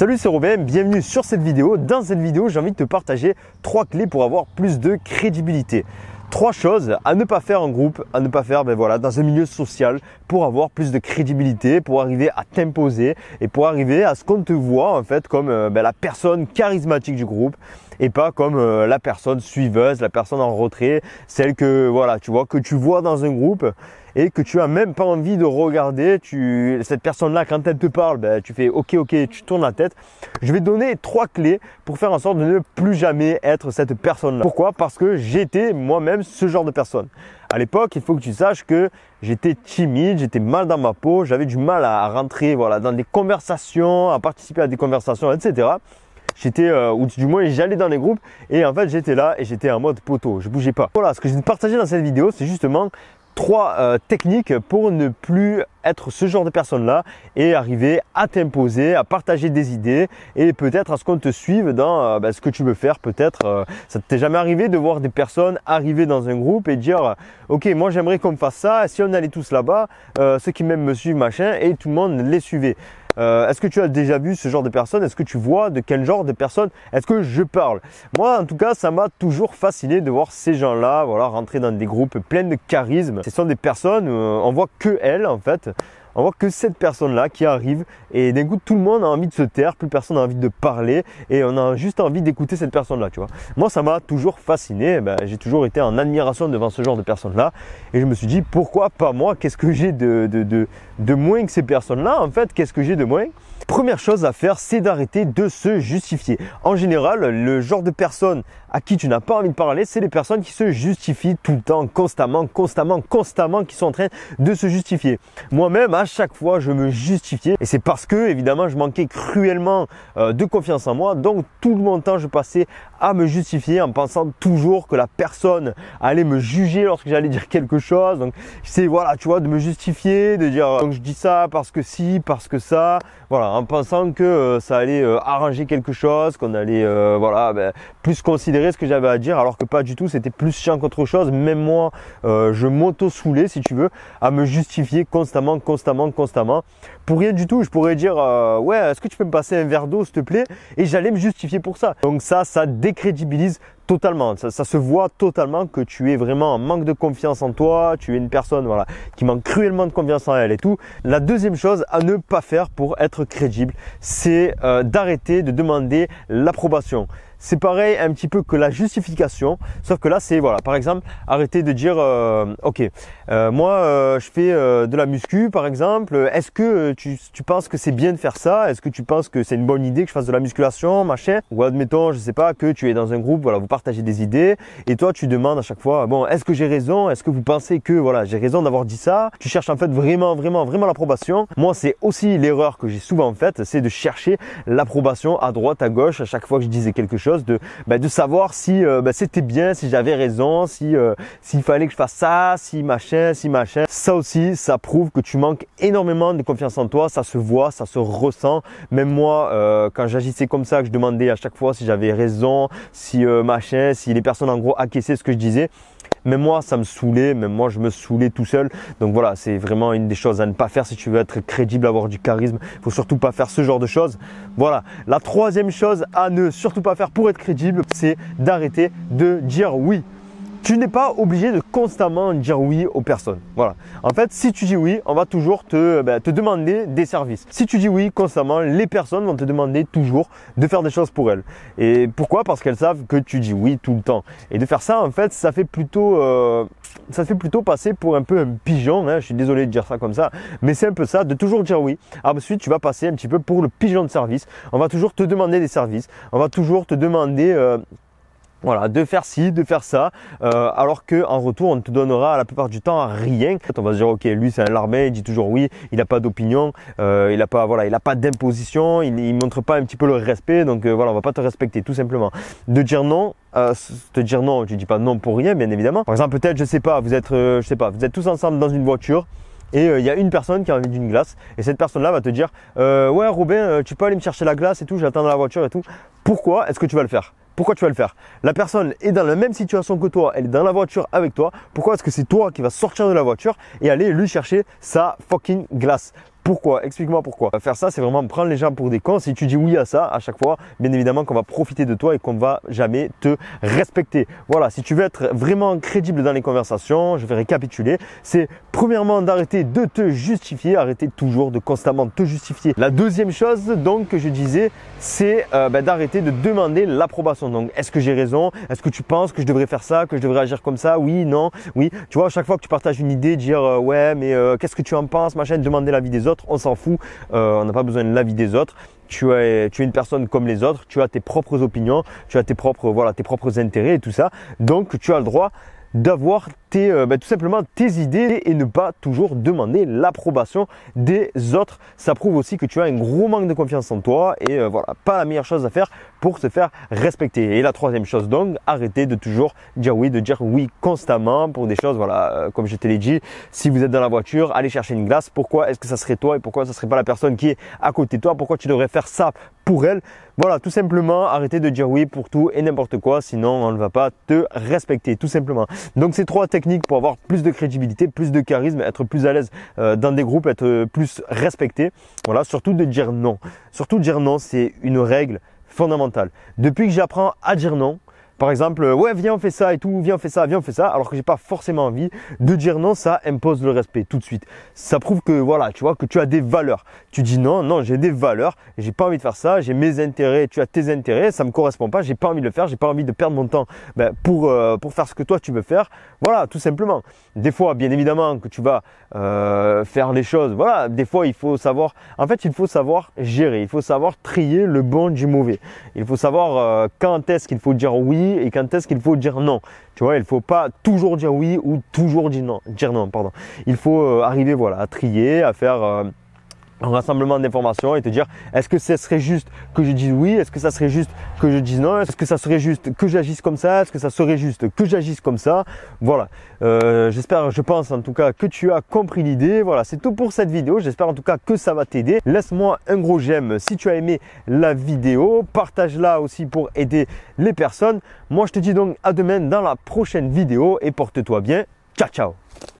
Salut, c'est Robin, bienvenue sur cette vidéo. Dans cette vidéo, j'ai envie de te partager trois clés pour avoir plus de crédibilité. Trois choses à ne pas faire en groupe, à ne pas faire ben voilà, dans un milieu social pour avoir plus de crédibilité, pour arriver à t'imposer et pour arriver à ce qu'on te voit en fait comme euh, ben, la personne charismatique du groupe et pas comme euh, la personne suiveuse, la personne en retrait, celle que voilà, tu vois que tu vois dans un groupe et que tu as même pas envie de regarder. Tu, cette personne-là, quand elle te parle, ben, tu fais OK, OK, tu tournes la tête. Je vais donner trois clés pour faire en sorte de ne plus jamais être cette personne-là. Pourquoi Parce que j'étais moi-même ce genre de personne. À l'époque, il faut que tu saches que j'étais timide, j'étais mal dans ma peau, j'avais du mal à rentrer voilà, dans des conversations, à participer à des conversations, etc j'étais euh, ou du moins j'allais dans les groupes et en fait j'étais là et j'étais en mode poteau, je bougeais pas. Voilà, ce que je vais partager dans cette vidéo, c'est justement trois euh, techniques pour ne plus être ce genre de personne-là et arriver à t'imposer, à partager des idées et peut-être à ce qu'on te suive dans euh, ben, ce que tu veux faire. Peut-être euh, ça t'est jamais arrivé de voir des personnes arriver dans un groupe et dire ok moi j'aimerais qu'on fasse ça, si on allait tous là-bas, ceux qui m'aiment me suivent machin et tout le monde les suivait. Euh, est-ce que tu as déjà vu ce genre de personnes Est-ce que tu vois de quel genre de personnes Est-ce que je parle Moi, en tout cas, ça m'a toujours fasciné de voir ces gens-là, voilà, rentrer dans des groupes pleins de charisme. Ce sont des personnes, où euh, on voit que elles en fait on voit que cette personne-là qui arrive et d'un coup tout le monde a envie de se taire, plus personne n'a envie de parler et on a juste envie d'écouter cette personne-là, tu vois. Moi, ça m'a toujours fasciné, eh ben, j'ai toujours été en admiration devant ce genre de personnes-là et je me suis dit pourquoi pas moi, qu'est-ce que j'ai de, de, de, moins que ces personnes-là en fait, qu'est-ce que j'ai de moins Première chose à faire, c'est d'arrêter de se justifier. En général, le genre de personne à qui tu n'as pas envie de parler, c'est les personnes qui se justifient tout le temps, constamment, constamment, constamment, qui sont en train de se justifier. Moi-même, à chaque fois, je me justifiais et c'est parce que, évidemment, je manquais cruellement euh, de confiance en moi. Donc, tout le temps, je passais à me justifier en pensant toujours que la personne allait me juger lorsque j'allais dire quelque chose. Donc, c'est voilà, tu vois, de me justifier, de dire, euh, donc je dis ça parce que si, parce que ça, voilà, en pensant que euh, ça allait arranger quelque chose, qu'on allait, voilà, ben, plus considérer ce que j'avais à dire alors que pas du tout, c'était plus chiant qu'autre chose. Même moi, euh, je m'auto-soulais, si tu veux, à me justifier constamment, constamment, constamment. Pour rien du tout, je pourrais dire, euh, ouais, est-ce que tu peux me passer un verre d'eau, s'il te plaît Et j'allais me justifier pour ça. Donc ça, ça décrédibilise totalement. Ça, se voit totalement que tu es vraiment en manque de confiance en toi. Tu es une personne voilà qui manque cruellement de confiance en elle et tout. La deuxième chose à ne pas faire pour être crédible, c'est euh, d'arrêter de demander l'approbation. C'est pareil un petit peu que la justification, sauf que là c'est voilà, par exemple, arrêter de dire euh, ok, euh, moi je fais de la muscu par exemple, est-ce que tu, tu penses que c'est bien de faire ça Est-ce que tu penses que c'est une bonne idée que je fasse de la musculation, machin Ou admettons, je sais pas, que tu es dans un groupe, voilà, vous partez partager des idées et toi tu demandes à chaque fois bon est-ce que j'ai raison est-ce que vous pensez que voilà j'ai raison d'avoir dit ça tu cherches en fait vraiment vraiment vraiment l'approbation moi c'est aussi l'erreur que j'ai souvent faite c'est de chercher l'approbation à droite à gauche à chaque fois que je disais quelque chose de ben, de savoir si euh, ben, c'était bien si j'avais raison si euh, s'il fallait que je fasse ça si machin si machin ça aussi ça prouve que tu manques énormément de confiance en toi ça se voit ça se ressent même moi euh, quand j'agissais comme ça que je demandais à chaque fois si j'avais raison si machin si les personnes en gros acquiesçaient ce que je disais, mais moi ça me saoulait, même moi je me saoulais tout seul. Donc voilà, c'est vraiment une des choses à ne pas faire si tu veux être crédible, avoir du charisme. Il Faut surtout pas faire ce genre de choses. Voilà. La troisième chose à ne surtout pas faire pour être crédible, c'est d'arrêter de dire oui tu n'es pas obligé de constamment dire oui aux personnes. Voilà. En fait, si tu dis oui, on va toujours te, euh, ben, te demander des services. Si tu dis oui constamment, les personnes vont te demander toujours de faire des choses pour elles. Et pourquoi Parce qu'elles savent que tu dis oui tout le temps. Et de faire ça, en fait, ça fait plutôt, euh, ça fait plutôt passer pour un peu un pigeon. Hein. Je suis désolé de dire ça comme ça, mais c'est un peu ça, de toujours dire oui. Ensuite, tu vas passer un petit peu pour le pigeon de service. On va toujours te demander des services. On va toujours te demander euh, voilà, de faire ci, de faire ça, euh, alors que en retour, on te donnera la plupart du temps rien. On va se dire, ok, lui c'est un larbin, il dit toujours oui, il n'a pas d'opinion, euh, il n'a pas, voilà, pas d'imposition, il, ne montre pas un petit peu le respect, donc euh, voilà, on va pas te respecter, tout simplement. De dire non, te dire non, tu dis pas non pour rien, bien évidemment. Par exemple, peut-être, je sais pas, vous êtes, je sais pas, vous êtes tous ensemble dans une voiture. Et il y a une personne qui a envie d'une glace. Et cette personne-là va te dire Ouais, Robin, tu peux aller me chercher la glace et tout, j'attends dans la voiture et tout. Pourquoi est-ce que tu vas le faire pourquoi tu vas le faire La personne est dans la même situation que toi, elle est dans la voiture avec toi. Pourquoi est-ce que c'est toi qui vas sortir de la voiture et aller lui chercher sa fucking glace pourquoi Explique-moi pourquoi. Euh, faire ça, c'est vraiment prendre les gens pour des cons. Si tu dis oui à ça à chaque fois, bien évidemment qu'on va profiter de toi et qu'on va jamais te respecter. Voilà, si tu veux être vraiment crédible dans les conversations, je vais récapituler. C'est premièrement d'arrêter de te justifier, arrêter toujours de constamment te justifier. La deuxième chose, donc, que je disais, c'est euh, ben, d'arrêter de demander l'approbation. Donc, est-ce que j'ai raison Est-ce que tu penses que je devrais faire ça Que je devrais agir comme ça Oui, non, oui. Tu vois, à chaque fois que tu partages une idée, dire euh, ouais, mais qu'est-ce que tu en penses, machin, demander l'avis des autres on s'en fout. Euh, on n'a pas besoin de l'avis des autres. Tu es, tu es une personne comme les autres. Tu as tes propres opinions. Tu as tes propres, voilà, tes propres intérêts et tout ça. Donc, tu as le droit d'avoir euh, bah, tout simplement tes idées et ne pas toujours demander l'approbation des autres. Ça prouve aussi que tu as un gros manque de confiance en toi et euh, voilà, pas la meilleure chose à faire pour se faire respecter. Et la troisième chose donc, arrêtez de toujours dire oui, de dire oui constamment pour des choses, voilà, euh, comme je te l'ai dit, si vous êtes dans la voiture, allez chercher une glace, pourquoi est-ce que ça serait toi et pourquoi ça serait pas la personne qui est à côté de toi, pourquoi tu devrais faire ça pour elle. Voilà, tout simplement, arrêter de dire oui pour tout et n'importe quoi, sinon on ne va pas te respecter, tout simplement. Donc ces trois techniques pour avoir plus de crédibilité, plus de charisme, être plus à l'aise euh, dans des groupes, être plus respecté. Voilà, surtout de dire non. Surtout dire non, c'est une règle fondamentale. Depuis que j'apprends à dire non, par exemple, euh, ouais, viens, on fait ça et tout, viens, on fait ça, viens, on fait ça, alors que j'ai pas forcément envie de dire non, ça impose le respect tout de suite. Ça prouve que voilà, tu vois, que tu as des valeurs. Tu dis non, non, j'ai des valeurs, j'ai pas envie de faire ça, j'ai mes intérêts, tu as tes intérêts, ça me correspond pas, j'ai pas envie de le faire, j'ai pas envie de perdre mon temps ben, pour, euh, pour faire ce que toi tu veux faire. Voilà, tout simplement. Des fois, bien évidemment, que tu vas euh, faire les choses, voilà, des fois, il faut savoir, en fait, il faut savoir gérer, il faut savoir trier le bon du mauvais. Il faut savoir quand est-ce qu'il faut dire oui et quand est-ce qu'il faut dire non. Tu vois, il faut pas toujours dire oui ou toujours dire non. Dire pardon. Il faut euh, arriver voilà à trier, à faire euh, un rassemblement d'informations et te dire est-ce que ce serait juste que je dise oui Est-ce que ça serait juste que je dise non Est-ce que ça serait juste que j'agisse comme ça Est-ce que ça serait juste que j'agisse comme ça Voilà. Euh, j'espère, je pense en tout cas que tu as compris l'idée. Voilà, c'est tout pour cette vidéo. J'espère en tout cas que ça va t'aider. Laisse-moi un gros j'aime si tu as aimé la vidéo. Partage-la aussi pour aider les personnes. Moi, je te dis donc à demain dans la prochaine vidéo et porte-toi bien. Ciao, ciao